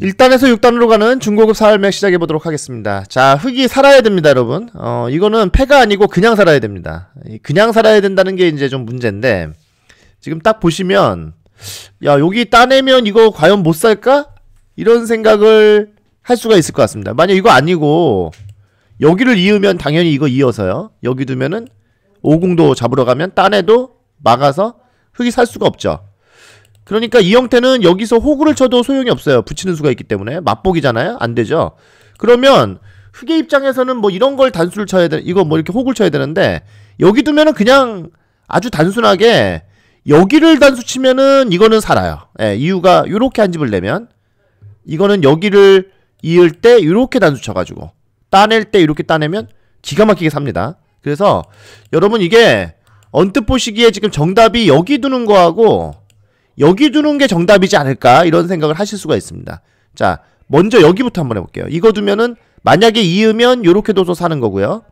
1단에서 6단으로 가는 중고급 사활맥 시작해보도록 하겠습니다. 자, 흙이 살아야 됩니다, 여러분. 어, 이거는 폐가 아니고 그냥 살아야 됩니다. 그냥 살아야 된다는 게 이제 좀 문제인데, 지금 딱 보시면, 야, 여기 따내면 이거 과연 못 살까? 이런 생각을 할 수가 있을 것 같습니다. 만약 이거 아니고, 여기를 이으면 당연히 이거 이어서요. 여기 두면은, 오공도 잡으러 가면 따내도 막아서 흙이 살 수가 없죠. 그러니까 이 형태는 여기서 호구를 쳐도 소용이 없어요. 붙이는 수가 있기 때문에 맛보기잖아요. 안 되죠. 그러면 흑의 입장에서는 뭐 이런 걸 단수를 쳐야 돼. 이거 뭐 이렇게 호구를 쳐야 되는데 여기 두면은 그냥 아주 단순하게 여기를 단수 치면은 이거는 살아요. 예, 이유가 요렇게 한 집을 내면 이거는 여기를 이을 때 요렇게 단수 쳐가지고 따낼 때 이렇게 따내면 기가 막히게 삽니다. 그래서 여러분 이게 언뜻 보시기에 지금 정답이 여기 두는 거하고 여기 두는 게 정답이지 않을까 이런 생각을 하실 수가 있습니다. 자, 먼저 여기부터 한번 해볼게요. 이거 두면은 만약에 이으면 이렇게 둬서 사는 거고요.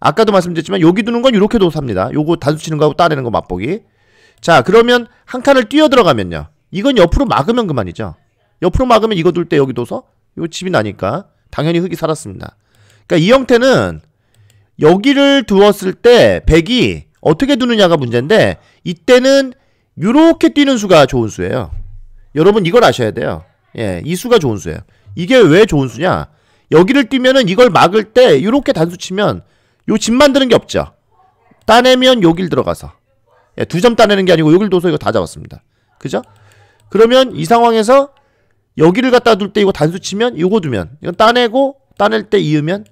아까도 말씀드렸지만 여기 두는 건 이렇게 둬서 삽니다. 요거 단수 치는 거하고 따내는 거 맛보기. 자, 그러면 한 칸을 뛰어 들어가면요. 이건 옆으로 막으면 그만이죠. 옆으로 막으면 이거 둘 때 여기 둬서 요 집이 나니까 당연히 흙이 살았습니다. 그러니까 이 형태는 여기를 두었을 때 백이 어떻게 두느냐가 문제인데 이때는 요렇게 뛰는 수가 좋은 수예요. 여러분 이걸 아셔야 돼요. 예, 이 수가 좋은 수예요. 이게 왜 좋은 수냐? 여기를 뛰면은 이걸 막을 때 요렇게 단수 치면 요 집 만드는 게 없죠. 따내면 요길 들어가서 예, 두 점 따내는 게 아니고 요길 둬서 이거 다 잡았습니다. 그죠? 그러면 이 상황에서 여기를 갖다 둘 때 이거 단수 치면 요거 두면 이건 따내고 따낼 때 이으면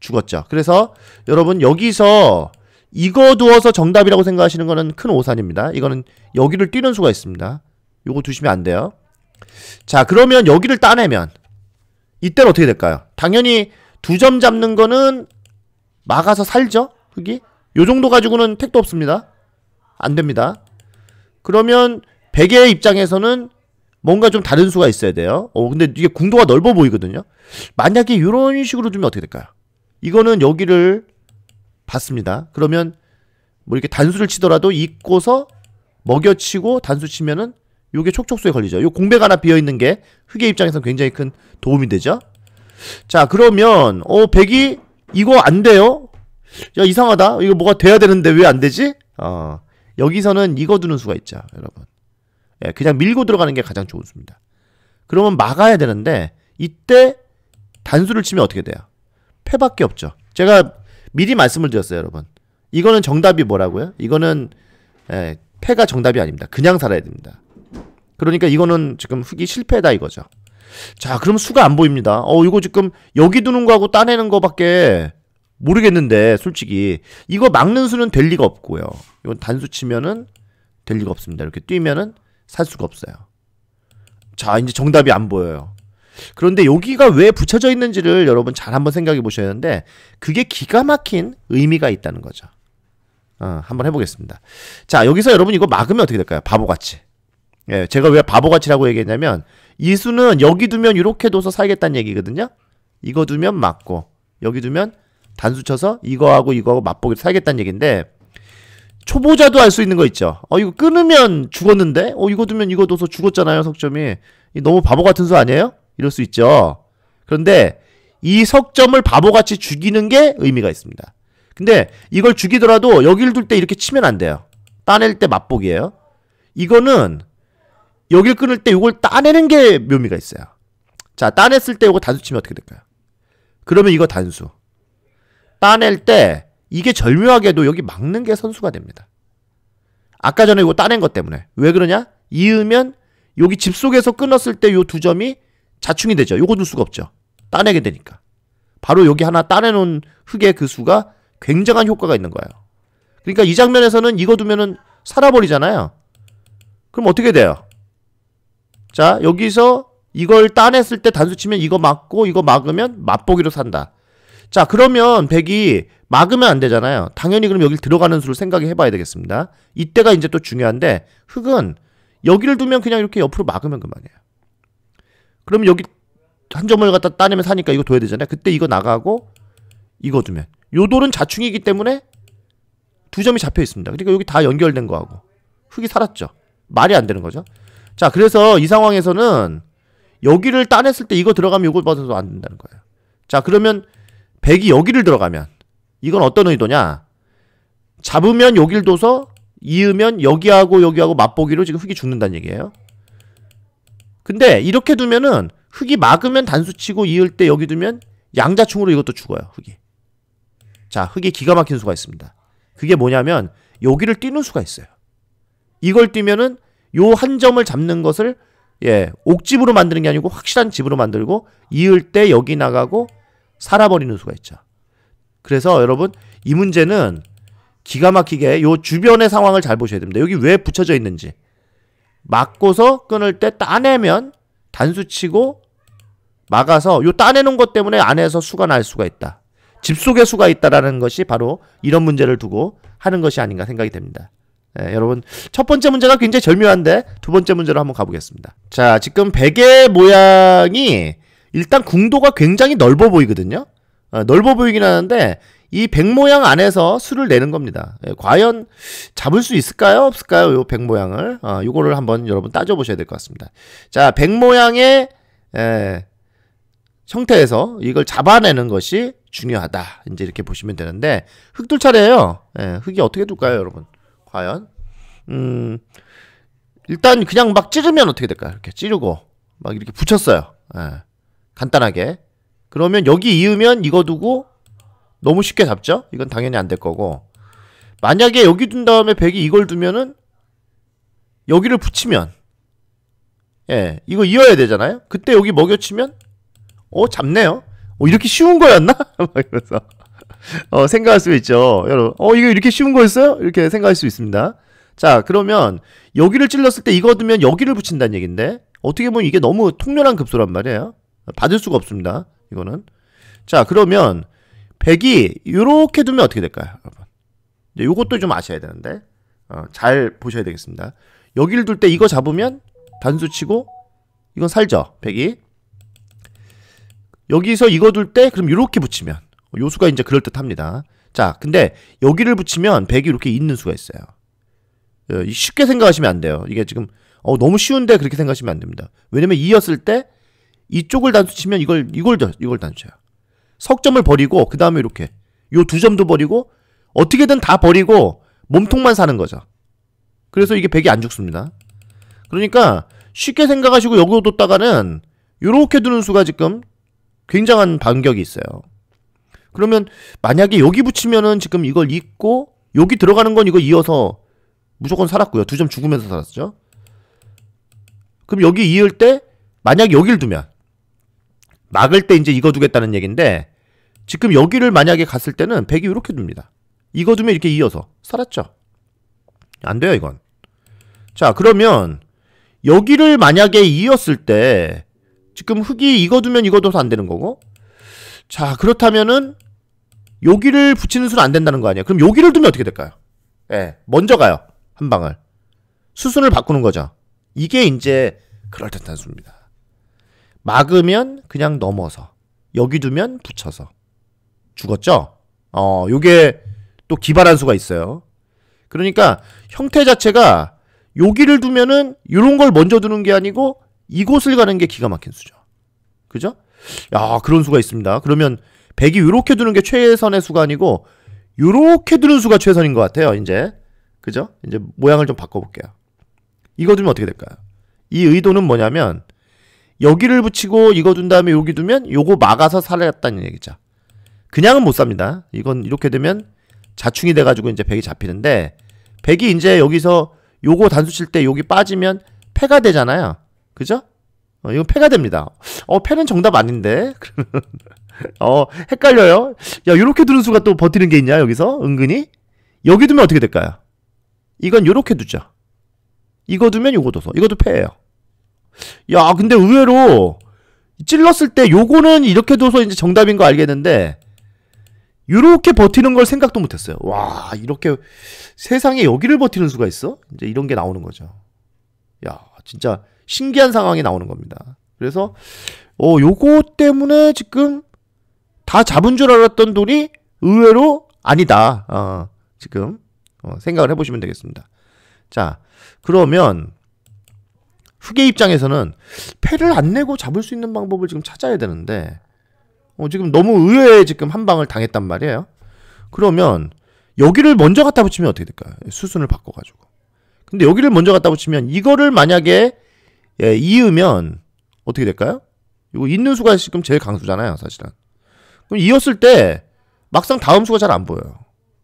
죽었죠. 그래서 여러분 여기서 이거 두어서 정답이라고 생각하시는 거는 큰 오산입니다. 이거는 여기를 뛰는 수가 있습니다. 요거 두시면 안 돼요. 자 그러면 여기를 따내면 이때는 어떻게 될까요? 당연히 두 점 잡는 거는 막아서 살죠? 흑이? 요 정도 가지고는 택도 없습니다. 안 됩니다. 그러면 베개의 입장에서는 뭔가 좀 다른 수가 있어야 돼요. 어, 근데 이게 궁도가 넓어 보이거든요. 만약에 이런 식으로 주면 어떻게 될까요? 이거는 여기를 봤습니다. 그러면 뭐 이렇게 단수를 치더라도 잊고서 먹여치고 단수 치면은 요게 촉촉수에 걸리죠. 요 공백 하나 비어있는 게 흑의 입장에선 굉장히 큰 도움이 되죠. 자 그러면 어백이 이거 안 돼요? 야 이상하다. 이거 뭐가 돼야 되는데 왜 안 되지? 어 여기서는 이거 두는 수가 있죠. 여러분. 예, 그냥 밀고 들어가는 게 가장 좋은 수입니다. 그러면 막아야 되는데 이때 단수를 치면 어떻게 돼요? 패밖에 없죠. 제가 미리 말씀을 드렸어요, 여러분. 이거는 정답이 뭐라고요? 이거는 예, 패가 정답이 아닙니다. 그냥 살아야 됩니다. 그러니까 이거는 지금 흑이 실패다 이거죠. 자, 그럼 수가 안 보입니다. 어, 이거 지금 여기 두는 거하고 따내는 거밖에 모르겠는데 솔직히 이거 막는 수는 될 리가 없고요. 이건 단수 치면은 될 리가 없습니다. 이렇게 뛰면은 살 수가 없어요. 자, 이제 정답이 안 보여요. 그런데 여기가 왜 붙여져 있는지를 여러분 잘 한번 생각해 보셔야 하는데 그게 기가 막힌 의미가 있다는 거죠. 어, 한번 해보겠습니다. 자, 여기서 여러분 이거 막으면 어떻게 될까요? 바보같이. 예, 제가 왜 바보같이라고 얘기했냐면 이 수는 여기 두면 이렇게 둬서 살겠다는 얘기거든요. 이거 두면 막고 여기 두면 단수 쳐서 이거하고 이거하고 맛보기로 살겠다는 얘기인데 초보자도 알 수 있는 거 있죠. 어 이거 끊으면 죽었는데 어 이거 두면 이거 둬서 죽었잖아요. 석점이 너무 바보 같은 수 아니에요? 이럴 수 있죠. 그런데 이 석점을 바보같이 죽이는 게 의미가 있습니다. 근데 이걸 죽이더라도 여길 둘 때 이렇게 치면 안 돼요. 따낼 때 맛보기예요. 이거는 여길 끊을 때 이걸 따내는 게 묘미가 있어요. 자, 따냈을 때 이거 단수 치면 어떻게 될까요? 그러면 이거 단수. 따낼 때 이게 절묘하게도 여기 막는 게 선수가 됩니다. 아까 전에 이거 따낸 것 때문에. 왜 그러냐? 이으면 여기 집 속에서 끊었을 때 이 두 점이 자충이 되죠. 요거 둘 수가 없죠. 따내게 되니까. 바로 여기 하나 따내놓은 흙의 그 수가 굉장한 효과가 있는 거예요. 그러니까 이 장면에서는 이거 두면은 살아버리잖아요. 그럼 어떻게 돼요? 자, 여기서 이걸 따냈을 때 단수 치면 이거 막고 이거 막으면 맛보기로 산다. 자, 그러면 백이 막으면 안 되잖아요. 당연히 그럼 여기 들어가는 수를 생각해 봐야 되겠습니다. 이때가 이제 또 중요한데 흙은 여기를 두면 그냥 이렇게 옆으로 막으면 그만이에요. 그러면 여기 한 점을 갖다 따내면 사니까 이거 둬야 되잖아요. 그때 이거 나가고 이거 두면 요 돌은 자충이기 때문에 두 점이 잡혀 있습니다. 그러니까 여기 다 연결된 거하고 흙이 살았죠. 말이 안 되는 거죠. 자, 그래서 이 상황에서는 여기를 따냈을 때 이거 들어가면 이걸 받아도 안 된다는 거예요. 자, 그러면 백이 여기를 들어가면 이건 어떤 의도냐? 잡으면 여길 둬서 이으면 여기하고 여기하고 맛보기로 지금 흙이 죽는다는 얘기예요. 근데 이렇게 두면은 흙이 막으면 단수치고 이을 때 여기 두면 양자충으로 이것도 죽어요. 흙이. 자, 흙이 기가 막힌 수가 있습니다. 그게 뭐냐면 여기를 뛰는 수가 있어요. 이걸 뛰면은 요 한 점을 잡는 것을 예, 옥집으로 만드는 게 아니고 확실한 집으로 만들고 이을 때 여기 나가고 살아버리는 수가 있죠. 그래서 여러분 이 문제는 기가 막히게 요 주변의 상황을 잘 보셔야 됩니다. 여기 왜 붙여져 있는지. 막고서 끊을 때 따내면 단수치고 막아서 요 따내는 것 때문에 안에서 수가 날 수가 있다. 집 속에 수가 있다라는 것이 바로 이런 문제를 두고 하는 것이 아닌가 생각이 됩니다. 네, 여러분 첫 번째 문제가 굉장히 절묘한데 두 번째 문제로 한번 가보겠습니다. 자 지금 베개 모양이 일단 궁도가 굉장히 넓어 보이거든요. 어, 넓어 보이긴 하는데 이 백모양 안에서 수를 내는 겁니다. 예, 과연 잡을 수 있을까요? 없을까요? 요 백모양을. 어, 아, 요거를 한번 여러분 따져보셔야 될 것 같습니다. 자, 백모양의 에, 예, 형태에서 이걸 잡아내는 것이 중요하다. 이제 이렇게 보시면 되는데 흙둘 차례에요 예, 흙이 어떻게 둘까요, 여러분? 과연? 음. 일단 그냥 막 찌르면 어떻게 될까요? 이렇게 찌르고 막 이렇게 붙였어요. 예. 간단하게. 그러면 여기 이으면 이거 두고 너무 쉽게 잡죠? 이건 당연히 안 될 거고 만약에 여기 둔 다음에 100이 이걸 두면은 여기를 붙이면 예 이거 이어야 되잖아요 그때 여기 먹여치면 어 잡네요 어 이렇게 쉬운 거였나? 막 이러면서 어 생각할 수 있죠 여러분 어 이거 이렇게 쉬운 거였어요? 이렇게 생각할 수 있습니다 자 그러면 여기를 찔렀을 때 이거 두면 여기를 붙인다는 얘긴데 어떻게 보면 이게 너무 통렬한 급소란 말이에요 받을 수가 없습니다 이거는 자 그러면 100이 이렇게 두면 어떻게 될까요, 여러분? 이제 요것도 좀 아셔야 되는데 어, 잘 보셔야 되겠습니다. 여기를 둘 때 이거 잡으면 단수 치고 이건 살죠, 100이. 여기서 이거 둘 때 그럼 이렇게 붙이면 요수가 이제 그럴듯합니다. 자, 근데 여기를 붙이면 100이 이렇게 있는 수가 있어요. 어, 쉽게 생각하시면 안 돼요. 이게 지금 어, 너무 쉬운데 그렇게 생각하시면 안 됩니다. 왜냐면 이었을때 이쪽을 단수 치면 이걸 이걸 이걸 단수쳐요. 석점을 버리고 그 다음에 이렇게 요 두 점도 버리고 어떻게든 다 버리고 몸통만 사는 거죠. 그래서 이게 백이안 죽습니다. 그러니까 쉽게 생각하시고 여기로 뒀다가는 요렇게 두는 수가 지금 굉장한 반격이 있어요. 그러면 만약에 여기 붙이면은 지금 이걸 잊고 여기 들어가는 건 이거 이어서 무조건 살았고요. 두 점 죽으면서 살았죠. 그럼 여기 이을 때 만약 여길 두면 막을 때 이제 이거 두겠다는 얘긴데 지금 여기를 만약에 갔을 때는 백이 이렇게 둡니다. 이거 두면 이렇게 이어서 살았죠. 안 돼요 이건. 자 그러면 여기를 만약에 이었을 때 지금 흙이 이거 두면 이거 둬서 안 되는 거고 자 그렇다면은 여기를 붙이는 수는 안 된다는 거 아니에요. 그럼 여기를 두면 어떻게 될까요? 예, 먼저 가요. 한 방을. 수순을 바꾸는 거죠. 이게 이제 그럴듯한 수입니다. 막으면 그냥 넘어서 여기 두면 붙여서 죽었죠? 어, 요게 또 기발한 수가 있어요. 그러니까 형태 자체가 여기를 두면은 이런 걸 먼저 두는 게 아니고 이곳을 가는 게 기가 막힌 수죠. 그죠? 야, 그런 수가 있습니다. 그러면 100이 이렇게 두는 게 최선의 수가 아니고 이렇게 두는 수가 최선인 것 같아요. 이제 그죠? 이제 모양을 좀 바꿔볼게요. 이거 두면 어떻게 될까요? 이 의도는 뭐냐면 여기를 붙이고 이거 둔 다음에 여기 두면 요거 막아서 살았다는 얘기죠. 그냥은 못 삽니다. 이건 이렇게 되면 자충이 돼가지고 이제 백이 잡히는데 백이 이제 여기서 요거 단수 칠 때 여기 빠지면 패가 되잖아요. 그죠? 어, 이건 패가 됩니다. 어, 패는 정답 아닌데? 어, 헷갈려요. 야, 요렇게 두는 수가 또 버티는 게 있냐, 여기서? 은근히? 여기 두면 어떻게 될까요? 이건 요렇게 두죠. 이거 두면 요거 둬서. 이것도 패예요. 야, 근데 의외로 찔렀을 때 요거는 이렇게 둬서 이제 정답인 거 알겠는데 이렇게 버티는 걸 생각도 못했어요. 와, 이렇게 세상에 여기를 버티는 수가 있어? 이제 이런 게 나오는 거죠. 야, 진짜 신기한 상황이 나오는 겁니다. 그래서 어, 요거 때문에 지금 다 잡은 줄 알았던 돈이 의외로 아니다. 어, 지금 어, 생각을 해보시면 되겠습니다. 자, 그러면 후계 입장에서는 패를 안 내고 잡을 수 있는 방법을 지금 찾아야 되는데 어, 지금 너무 의외의 지금 한 방을 당했단 말이에요. 그러면 여기를 먼저 갖다 붙이면 어떻게 될까요? 수순을 바꿔가지고. 근데 여기를 먼저 갖다 붙이면 이거를 만약에 예, 이으면 어떻게 될까요? 이거 있는 수가 지금 제일 강수잖아요, 사실은. 그럼 이었을 때 막상 다음 수가 잘 안 보여요.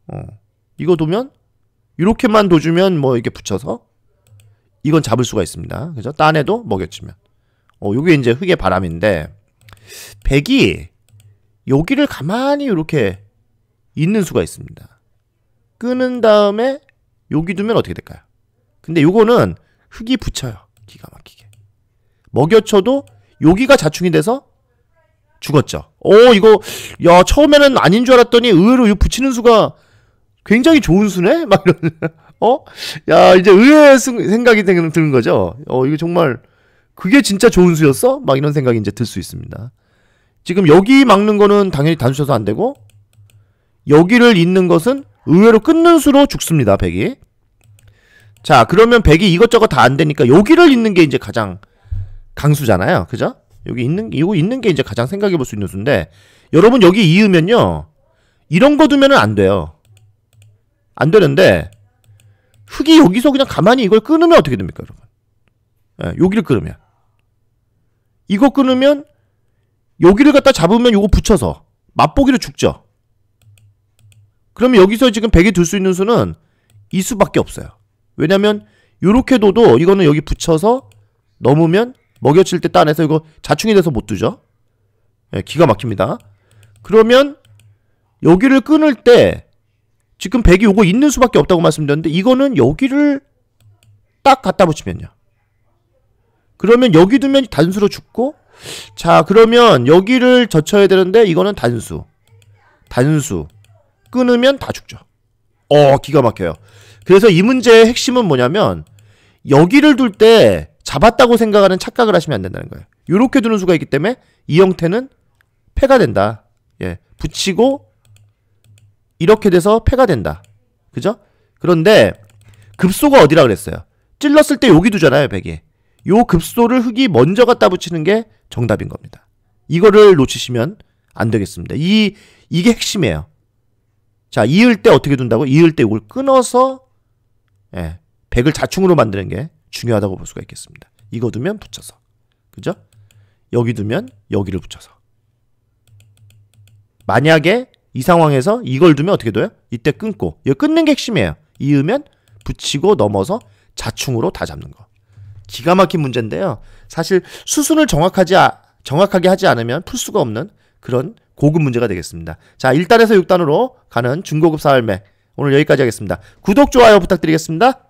어. 이거 두면 이렇게만 둬주면뭐 이렇게 붙여서 이건 잡을 수가 있습니다. 그죠? 딴에도 먹여치면. 어, 요게 이제 흙의 바람인데, 백이 여기를 가만히 이렇게 있는 수가 있습니다. 끄는 다음에 여기 두면 어떻게 될까요? 근데 요거는 흙이 붙여요. 기가 막히게. 먹여쳐도 여기가 자충이 돼서 죽었죠. 오, 어, 이거, 야, 처음에는 아닌 줄 알았더니 의외로 이 붙이는 수가 굉장히 좋은 수네? 막 이런. 러 어? 야, 이제 의외의 생각이 드는 거죠. 어, 이거 정말 그게 진짜 좋은 수였어? 막 이런 생각이 이제 들 수 있습니다. 지금 여기 막는 거는 당연히 단수셔서안 되고 여기를 잇는 것은 의외로 끊는 수로 죽습니다. 백이. 자, 그러면 백이 이것저것 다 안 되니까 여기를 잇는 게 이제 가장 강수잖아요. 그죠? 여기 있는 이거 있는 게 이제 가장 생각해 볼 수 있는 수인데 여러분 여기 이으면요. 이런 거두면안 돼요. 안 되는데 흙이 여기서 그냥 가만히 이걸 끊으면 어떻게 됩니까, 여러분? 예, 여기를 끊으면. 이거 끊으면 여기를 갖다 잡으면 이거 붙여서 맛보기로 죽죠. 그러면 여기서 지금 100이 둘 수 있는 수는 이 수밖에 없어요. 왜냐면 요렇게 둬도 이거는 여기 붙여서 넘으면 먹여칠 때 따내서 이거 자충이 돼서 못 두죠. 예, 기가 막힙니다. 그러면 여기를 끊을 때 지금 100이 요거 있는 수밖에 없다고 말씀드렸는데 이거는 여기를 딱 갖다 붙이면요. 그러면 여기 두면 단수로 죽고 자 그러면 여기를 젖혀야 되는데 이거는 단수 단수 끊으면 다 죽죠. 어 기가 막혀요. 그래서 이 문제의 핵심은 뭐냐면 여기를 둘 때 잡았다고 생각하는 착각을 하시면 안 된다는 거예요. 이렇게 두는 수가 있기 때문에 이 형태는 패가 된다. 예, 붙이고 이렇게 돼서 패가 된다. 그죠? 그런데 급소가 어디라 그랬어요? 찔렀을 때 여기 두잖아요, 백이. 요 급소를 흙이 먼저 갖다 붙이는 게 정답인 겁니다. 이거를 놓치시면 안 되겠습니다. 이 이게 핵심이에요. 자, 이을 때 어떻게 둔다고? 이을 때 이걸 끊어서 예, 백을 자충으로 만드는 게 중요하다고 볼 수가 있겠습니다. 이거 두면 붙여서. 그죠? 여기 두면 여기를 붙여서. 만약에 이 상황에서 이걸 두면 어떻게 돼요 이때 끊고 이거 끊는 게 핵심이에요. 이으면 붙이고 넘어서 자충으로 다 잡는 거. 기가 막힌 문제인데요. 사실 수순을 정확하지 아, 정확하게 하지 않으면 풀 수가 없는 그런 고급 문제가 되겠습니다. 자, 1단에서 6단으로 가는 중고급 사활매 오늘 여기까지 하겠습니다. 구독 좋아요 부탁드리겠습니다.